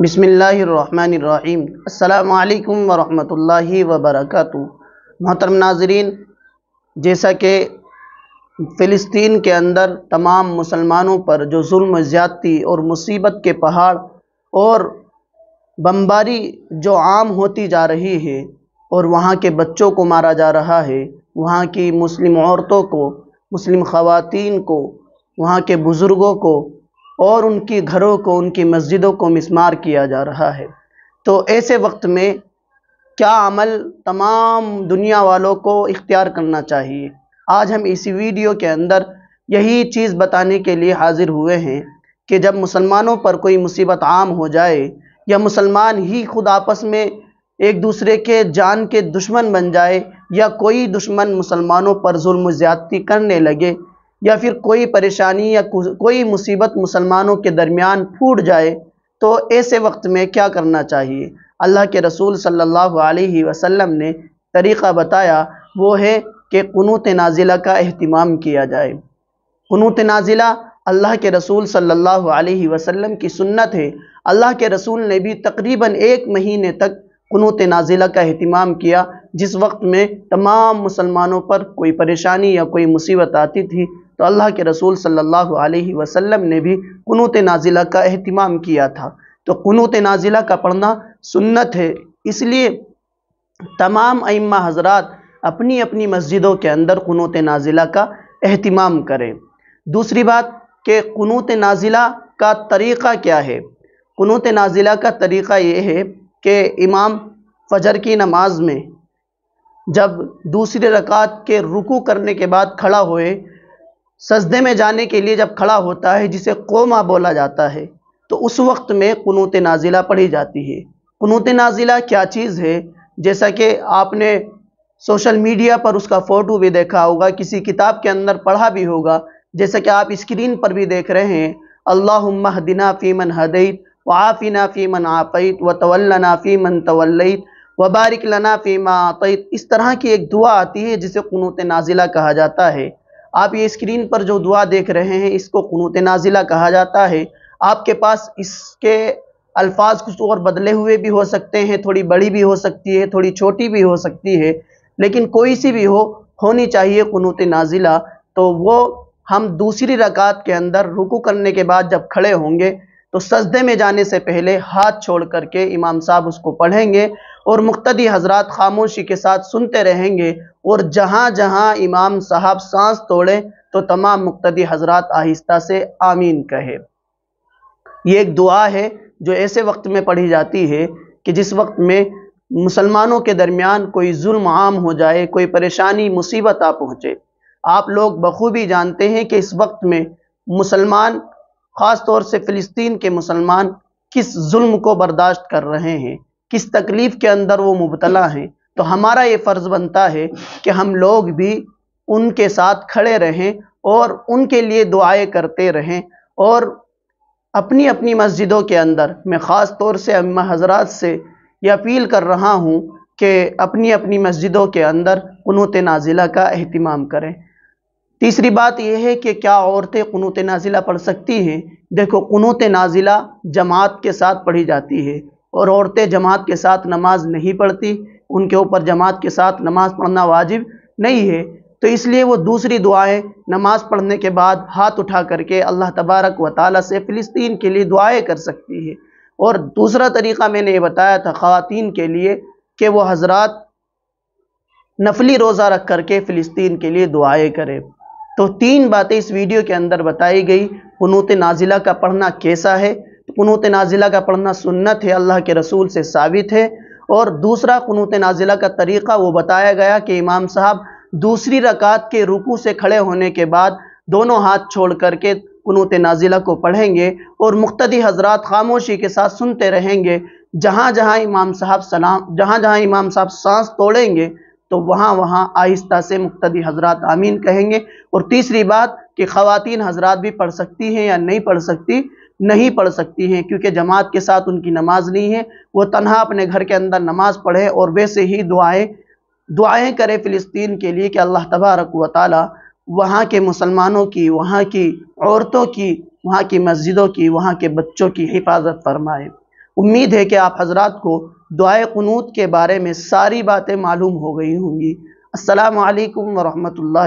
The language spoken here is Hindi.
बिसमीम् अल्लाम वरहमतुल्लाहि वबरकत मोहतरम नाजरीन जैसा कि फ़िलिस्तीन के अंदर तमाम मुसलमानों पर जो जुल्म ज़्यादती और मुसीबत के पहाड़ और बमबारी जो आम होती जा रही है और वहाँ के बच्चों को मारा जा रहा है वहाँ की मुस्लिम औरतों को मुस्लिम ख़वातीन को वहाँ के बुज़ुर्गों को और उनकी घरों को उनकी मस्जिदों को मिसमार किया जा रहा है तो ऐसे वक्त में क्या अमल तमाम दुनिया वालों को इख्तियार करना चाहिए आज हम इसी वीडियो के अंदर यही चीज़ बताने के लिए हाजिर हुए हैं कि जब मुसलमानों पर कोई मुसीबत आम हो जाए या मुसलमान ही खुद आपस में एक दूसरे के जान के दुश्मन बन जाए या कोई दुश्मन मुसलमानों पर जुल्म ज़्यादती करने लगे या फिर कोई परेशानी या कोई मुसीबत मुसलमानों के दरमियान फूट जाए तो ऐसे वक्त में क्या करना चाहिए अल्लाह के रसूल सल्लल्लाहु अलैहि वसल्लम ने तरीक़ा बताया वो है कि क़नूत नाजिला का अहतमाम किया जाए क़नूत नाजिला अल्लाह के रसूल सल्लल्लाहु अलैहि वसल्लम की सुन्नत है अल्लाह के रसूल ने भी तकरीबन एक महीने तक क़नूत नाजिला का अहतमाम किया जिस वक्त में तमाम मुसलमानों पर कोई परेशानी या कोई मुसीबत आती थी तो अल्लाह के रसूल सल्लल्लाहु अलैहि वसल्लम ने भी कनूत नाजिला का अहतमाम किया था तो कनूत नाजिला का पढ़ना सुन्नत है इसलिए तमाम अम्मा हजरात अपनी अपनी मस्जिदों के अंदर कनूत नाजिला का अहतमाम करें दूसरी बात कि कनूत नाजिला का तरीक़ा क्या है कनूत नाजिला का तरीक़ा ये है कि इमाम फजर की नमाज में जब दूसरे रकात के रुकू करने के बाद खड़ा होए सजदे में जाने के लिए जब खड़ा होता है जिसे कोमा बोला जाता है तो उस वक्त में क़नूत नाजिला पढ़ी जाती है क़नूत नाजिला क्या चीज़ है जैसा कि आपने सोशल मीडिया पर उसका फ़ोटो भी देखा होगा किसी किताब के अंदर पढ़ा भी होगा जैसा कि आप स्क्रीन पर भी देख रहे हैं अल्लाह दिना फ़ीमन हदैत आफ़िना फ़ीमन आफ़ैत व तवलना फ़ीमन तवलत वबारिक लना फ़ीमा आतैत इस तरह की एक दुआ आती है जिसे क़नूत नाजिला कहा जाता है आप ये स्क्रीन पर जो दुआ देख रहे हैं इसको कनूत नाजिला कहा जाता है आपके पास इसके अल्फाज कुछ और बदले हुए भी हो सकते हैं थोड़ी बड़ी भी हो सकती है थोड़ी छोटी भी हो सकती है लेकिन कोई सी भी हो होनी चाहिए कनूत नाजिला तो वो हम दूसरी रकात के अंदर रुकू करने के बाद जब खड़े होंगे तो सजदे में जाने से पहले हाथ छोड़ करके इमाम साहब उसको पढ़ेंगे और मुख्तदी हजरत खामोशी के साथ सुनते रहेंगे और जहाँ जहाँ इमाम साहब सांस तोड़े तो तमाम मुक्तदी हजरत आहिस्ता से आमीन कहे ये एक दुआ है जो ऐसे वक्त में पढ़ी जाती है कि जिस वक्त में मुसलमानों के दरमियान कोई जुल्म आम हो जाए कोई परेशानी मुसीबत आ पहुँचे आप लोग बखूबी जानते हैं कि इस वक्त में मुसलमान ख़ास तौर से फ़िलिस्तीन के मुसलमान किस जुल्म को बर्दाश्त कर रहे हैं किस तकलीफ़ के अंदर वो मुबतला हैं तो हमारा ये फ़र्ज़ बनता है कि हम लोग भी उनके साथ खड़े रहें और उनके लिए दुआएं करते रहें और अपनी अपनी मस्जिदों के अंदर मैं ख़ास तौर से अम्मा हजरात से ये अपील कर रहा हूँ कि अपनी अपनी मस्जिदों के अंदर क़नूत नाजिला का अहतमाम करें तीसरी बात यह है कि क्या औरतें क़नूत नाजिला पढ़ सकती हैं देखो क़नूत नाजिला जमात के साथ पढ़ी जाती है और औरतें जमात के साथ नमाज नहीं पढ़ती उनके ऊपर जमात के साथ नमाज पढ़ना वाजिब नहीं है तो इसलिए वो दूसरी दुआएं नमाज पढ़ने के बाद हाथ उठा करके अल्लाह तबारक व ताल से फ़िलिस्तीन के लिए दुआएं कर सकती है और दूसरा तरीक़ा मैंने ये बताया था ख़वान के लिए कि वो हजरत नफली रोज़ा रख करके फ़िलिस्तीन के लिए दुआएं करें तो तीन बातें इस वीडियो के अंदर बताई गई क़नूत नाजिला का पढ़ना कैसा है पनूत नाजिला का पढ़ना सुन्नत है अल्लाह के रसूल से साबित है और दूसरा खनूत नाजिला का तरीक़ा वो बताया गया कि इमाम साहब दूसरी रकात के रुकू से खड़े होने के बाद दोनों हाथ छोड़ करके क़नूत नाजिला को पढ़ेंगे और मुख्तदी हजरात खामोशी के साथ सुनते रहेंगे जहाँ जहाँ इमाम साहब सलाम जहाँ जहाँ इमाम साहब सांस तोड़ेंगे तो वहाँ वहाँ आहिस्ता से मुख्तदी हजरात आमीन कहेंगे और तीसरी बात कि ख़वातीन हजरात भी पढ़ सकती हैं या नहीं पढ़ सकती नहीं पढ़ सकती हैं क्योंकि जमात के साथ उनकी नमाज नहीं है वो तनहा अपने घर के अंदर नमाज पढ़े और वैसे ही दुआएं दुआएं करें फ़िलिस्तीन के लिए कि अल्लाह तबारक व ताली वहाँ के मुसलमानों की वहाँ की औरतों की वहाँ की मस्जिदों की वहाँ के बच्चों की हिफाजत फरमाए उम्मीद है कि आप हजरात को दुआ क़नूत के बारे में सारी बातें मालूम हो गई होंगी असलकम वरहमल